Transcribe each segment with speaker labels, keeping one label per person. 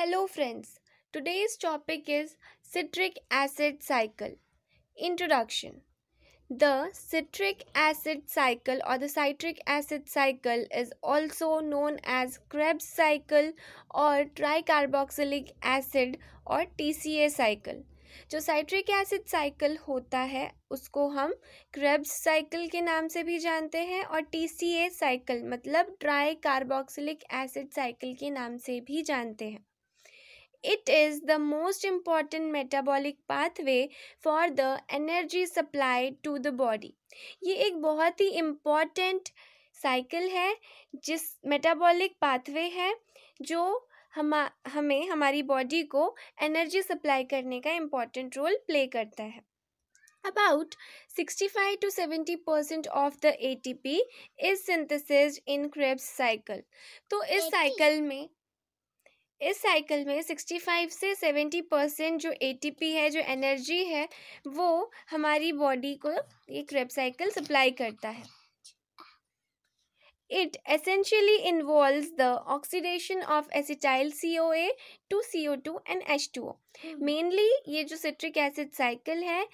Speaker 1: Hello friends, today's topic is citric acid cycle. Introduction The citric acid cycle or the citric acid cycle is also known as Krebs cycle or tricarboxylic acid or TCA cycle. जो citric acid cycle होता है उसको हम Krebs cycle के नाम से भी जानते हैं और टी सी ए साइकिल मतलब ट्राई कार्बोक्सिलिक एसिड साइकिल के नाम से भी जानते हैं It is the most important metabolic pathway for the energy supply to the body. ये एक बहुत ही important cycle है जिस metabolic pathway है जो हम हमें हमारी बॉडी को एनर्जी सप्लाई करने का इम्पॉर्टेंट रोल प्ले करता है About 65 to 70 percent of the ATP is synthesized in Krebs cycle. तो इस साइकिल में इस साइकिल में सिक्सटी फाइव से सेवेंटी परसेंट जो एटीपी है जो एनर्जी है वो हमारी बॉडी को ये क्रेप साइकिल सप्लाई करता है it essentially involve the oxidation of acetyl C O A to C O two and H two O mainly ये जो सिट्रिक एसिड साइकिल है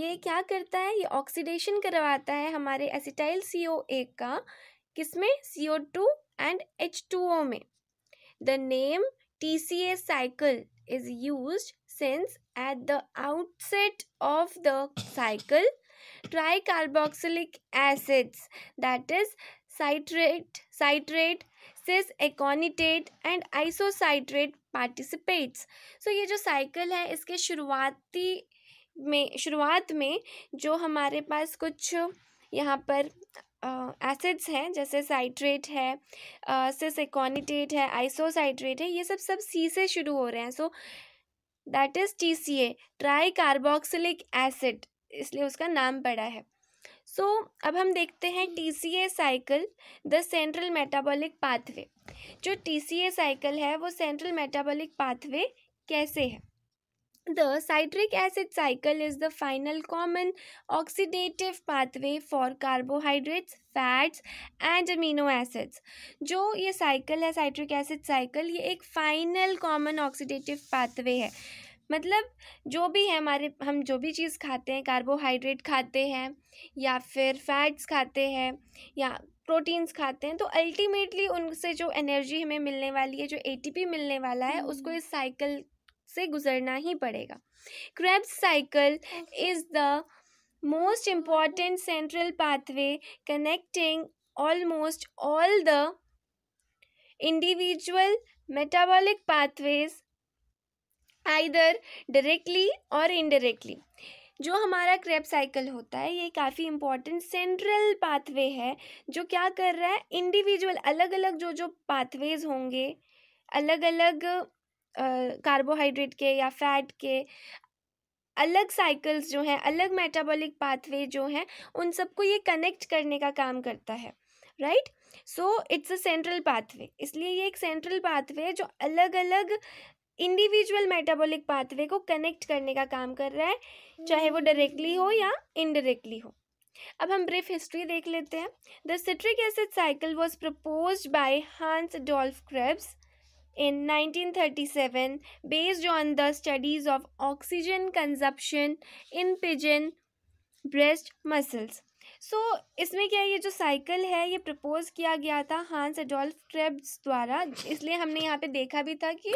Speaker 1: ये क्या करता है ये ऑक्सीडेशन करवाता है हमारे एसिटाइल सी ओ ए का किसमें C O two and H two O में the name TCA cycle is used since at the outset of the cycle tricarboxylic acids that is citrate citrate cis aconitate and isocitrate participates so ये जो cycle है इसके शुरुआती में शुरुआत में जो हमारे पास कुछ यहाँ पर एसिड्स हैं जैसे साइट्रेट है सिस है आइसोसाइट्रेट है ये सब सब सी से शुरू हो रहे हैं so that is T C A tricarboxylic acid इसलिए उसका नाम पड़ा है सो so, अब हम देखते हैं T C A cycle the central metabolic pathway जो टी सी ए साइकिल है वो सेंट्रल मेटाबॉलिक पाथवे कैसे है The citric acid cycle is the final common oxidative pathway for carbohydrates, fats and amino acids जो ये cycle है citric acid cycle ये एक फाइनल कॉमन ऑक्सीडेटिव पाथवे है मतलब जो भी है हमारे हम जो भी चीज़ खाते हैं कार्बोहाइड्रेट खाते हैं या फिर फैट्स खाते हैं या प्रोटीन्स खाते हैं तो अल्टीमेटली उनसे जो एनर्जी हमें मिलने वाली है जो एटीपी मिलने वाला है उसको हम्म। इस साइकिल से गुजरना ही पड़ेगा Krebs cycle is the most important central pathway connecting almost all the individual metabolic pathways either directly और इनडायरेक्टली जो हमारा क्रेप साइकिल होता है ये काफ़ी इम्पॉर्टेंट सेंट्रल पाथवे है जो क्या कर रहा है इंडिविजुअल अलग अलग जो जो पाथवेज होंगे अलग अलग कार्बोहाइड्रेट के या फैट के अलग साइकिल्स जो हैं अलग मेटाबॉलिक पाथवे जो हैं उन सबको ये कनेक्ट करने का काम करता है right so it's a central pathway इसलिए ये एक सेंट्रल पाथवे है जो अलग अलग इंडिविजुअल मेटाबॉलिक पाथवे को कनेक्ट करने का काम कर रहा है चाहे वो डायरेक्टली हो या इनडायरेक्टली हो अब हम ब्रीफ हिस्ट्री देख लेते हैं the citric acid cycle was propose by Hans Adolf Krebs in 1937 based on the studies of oxygen consumption in pigeon breast muscles so so, इसमें क्या ये जो साइकिल है ये प्रपोज किया गया था हांस एडोल्फ क्रेब्स द्वारा इसलिए हमने यहाँ पे देखा भी था कि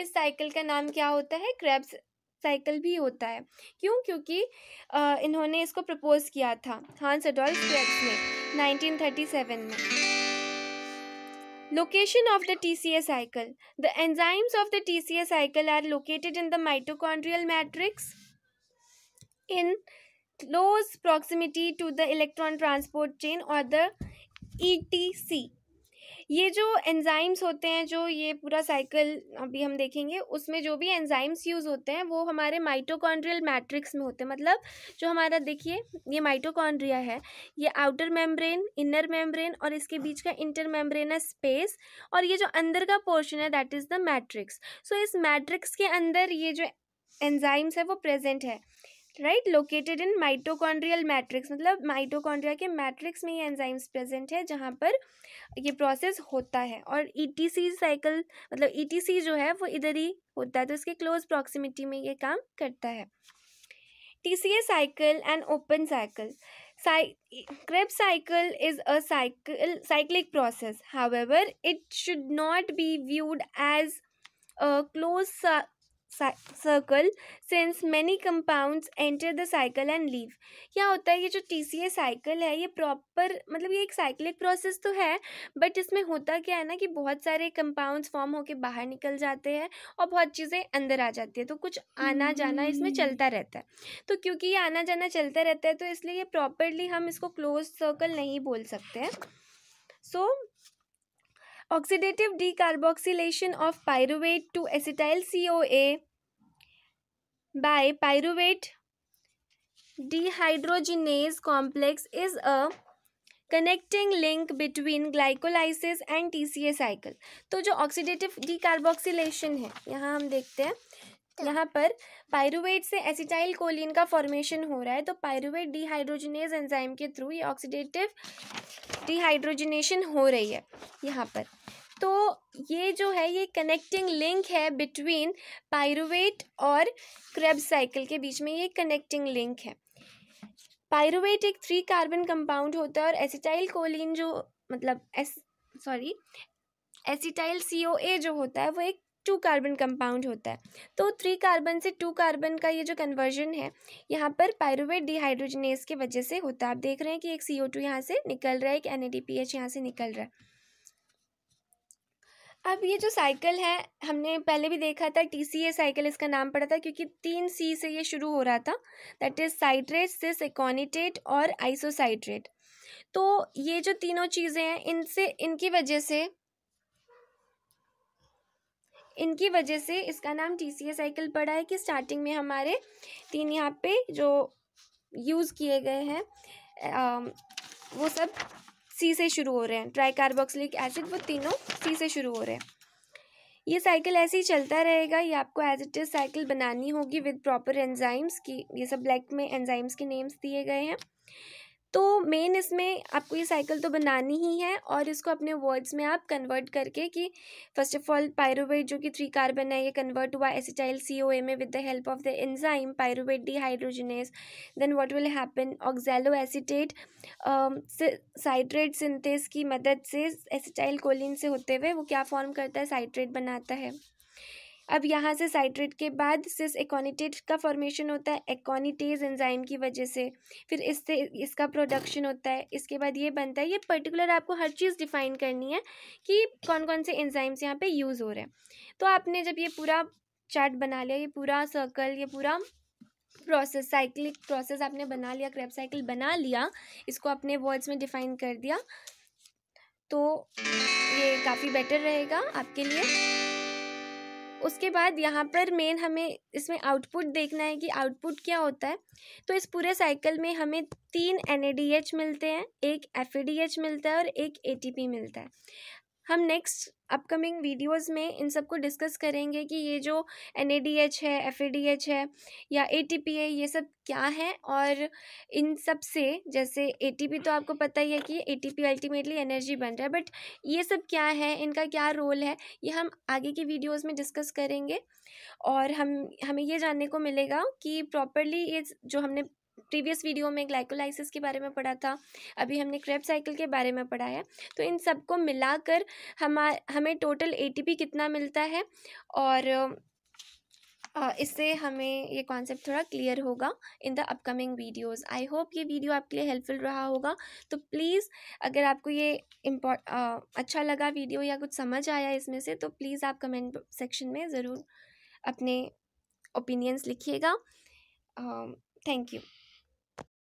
Speaker 1: इस साइकिल का नाम क्या होता है क्रेब्स साइकिल भी होता है क्यों क्योंकि इन्होंने इसको प्रपोज किया था हांस एडोल्फ क्रेब्स ने 1937 में Location of the TCA cycle. The enzymes of the TCA cycle are located in the mitochondrial matrix in close proximity to the electron transport chain or the ETC ये जो enzymes होते हैं जो ये पूरा cycle अभी हम देखेंगे उसमें जो भी एंजाइम्स यूज़ होते हैं वो हमारे माइटोकॉन्ड्रियल मैट्रिक्स में होते हैं मतलब जो हमारा देखिए ये माइटोकॉन्ड्रिया है ये आउटर मेम्ब्रेन इनर मेम्ब्रेन और इसके बीच का इंटर मेम्ब्रेनस स्पेस और ये जो अंदर का पोर्शन है that is the matrix so इस मैट्रिक्स के अंदर ये जो एंजाइम्स है वो प्रेजेंट है right located in mitochondrial matrix मतलब माइटोकॉन्ड्रिया के मैट्रिक्स में ये एंजाइम्स प्रेजेंट है जहाँ पर ये प्रोसेस होता है और ईटीसी e साइकिल मतलब ईटीसी e जो है वो इधर ही होता है तो इसके क्लोज प्रॉक्सिमिटी में ये काम करता है TCA cycle and open cycle Cy cycle cycle is a cycle cyclic process However, it should not be viewed as close circle since many compounds enter the cycle and leave क्या होता है ये जो टी सी ए साइकिल है ये proper मतलब ये एक साइकिलिक प्रोसेस तो है बट इसमें होता क्या है ना कि बहुत सारे कंपाउंड्स फॉर्म होकर बाहर निकल जाते हैं और बहुत चीज़ें अंदर आ जाती है तो कुछ आना जाना इसमें चलता रहता है तो क्योंकि ये आना जाना चलता रहता है तो इसलिए ये प्रॉपरली हम इसको क्लोज सर्कल नहीं बोल सकते हैं so so, oxidative decarboxylation of pyruvate to acetyl CoA by pyruvate dehydrogenase complex is a connecting link between glycolysis and TCA cycle तो जो ऑक्सीडेटिव डिकार्बोक्सीलेशन है यहाँ हम देखते हैं यहाँ पर पायरुवेट से एसिटाइल कोलिन का फॉर्मेशन हो रहा है तो पायरुवेट डिहाइड्रोजनेज एंजाइम के थ्रू ये ऑक्सीडेटिव डिहाइड्रोजनेशन हो रही है यहाँ पर तो ये जो है ये कनेक्टिंग लिंक है बिटवीन पायरुवेट और क्रेब साइकिल के बीच में ये कनेक्टिंग लिंक है पायरुवेट एक थ्री कार्बन कंपाउंड होता है और एसिटाइल कोलिन जो मतलब एस sorry acetyl C O A जो होता है वो एक टू कार्बन कंपाउंड होता है तो थ्री कार्बन से टू कार्बन का ये जो कन्वर्जन है यहाँ पर पायरोवेट डिहाइड्रोजनेस की वजह से होता है आप देख रहे हैं कि एक सी ओ टू यहाँ से निकल रहा है एक N A D P H यहाँ से निकल रहा है अब ये जो साइकिल है हमने पहले भी देखा था टी सी ए साइकिल इसका नाम पड़ा था क्योंकि तीन सी से ये शुरू हो रहा था that is citrate cis aconitate और आइसोसाइट्रेट तो ये जो तीनों चीज़ें हैं इनसे इनकी वजह से इनकी वजह से इसका नाम टी सी ए साइकिल पड़ा है कि स्टार्टिंग में हमारे तीन यहाँ पे जो यूज़ किए गए हैं वो सब सी से शुरू हो रहे हैं ट्राई कार्बोक्सिलिक एसिड वो तीनों सी से शुरू हो रहे हैं ये साइकिल ऐसे ही चलता रहेगा ये आपको एज इट इज़ साइकिल बनानी होगी विद प्रॉपर एंजाइम्स की ये सब ब्लैक में एंजाइम्स के नेम्स दिए गए हैं तो मेन इसमें आपको ये साइकिल तो बनानी ही है और इसको अपने वर्ड्स में आप कन्वर्ट करके कि फर्स्ट ऑफ ऑल पायरोवेट जो कि थ्री कार्बन है ये कन्वर्ट हुआ एसिटाइल सी ओ ए में with the help of the enzyme pyruvate dehydrogenase then what will happen oxaloacetate citrate synthase की मदद से एसिटाइल कोलिन से होते हुए वो क्या फॉर्म करता है साइट्रेट बनाता है अब यहाँ से साइट्रेट के बाद सिस एकोनीटेट का फॉर्मेशन होता है एकोनीटेज एंजाइम की वजह से फिर इससे इसका प्रोडक्शन होता है इसके बाद ये बनता है ये पर्टिकुलर आपको हर चीज़ डिफाइन करनी है कि कौन कौन से एंजाइम्स यहाँ पे यूज़ हो रहे हैं तो आपने जब ये पूरा चार्ट बना लिया ये पूरा सर्कल ये पूरा प्रोसेस साइक्लिक प्रोसेस आपने बना लिया क्रैप साइकिल बना लिया इसको अपने वर्ड्स में डिफाइन कर दिया तो ये काफ़ी बेटर रहेगा आपके लिए उसके बाद यहाँ पर मेन हमें इसमें आउटपुट देखना है कि आउटपुट क्या होता है तो इस पूरे साइकिल में हमें तीन एन मिलते हैं एक एफ मिलता है और एक ए मिलता है हम नेक्स्ट अपकमिंग वीडियोस में इन सबको डिस्कस करेंगे कि ये जो एन है एफ है या ए ये सब क्या है और इन सब से जैसे ए तो आपको पता ही है कि ए अल्टीमेटली एनर्जी बन रहा है बट ये सब क्या है इनका क्या रोल है ये हम आगे की वीडियोस में डिस्कस करेंगे और हम हमें ये जानने को मिलेगा कि प्रॉपरली ये जो हमने प्रीवियस वीडियो में ग्लाइकोलाइसिस के बारे में पढ़ा था अभी हमने क्रेप साइकिल के बारे में पढ़ा है तो इन सबको मिलाकर हम हमें टोटल एटीपी कितना मिलता है और इससे हमें ये कॉन्सेप्ट थोड़ा क्लियर होगा in the upcoming videos I hope ये वीडियो आपके लिए हेल्पफुल रहा होगा तो प्लीज़ अगर आपको ये इम्पॉर्ट अच्छा लगा वीडियो या कुछ समझ आया इसमें से तो प्लीज़ आप कमेंट सेक्शन में ज़रूर अपने ओपिनियंस लिखिएगा थैंक यू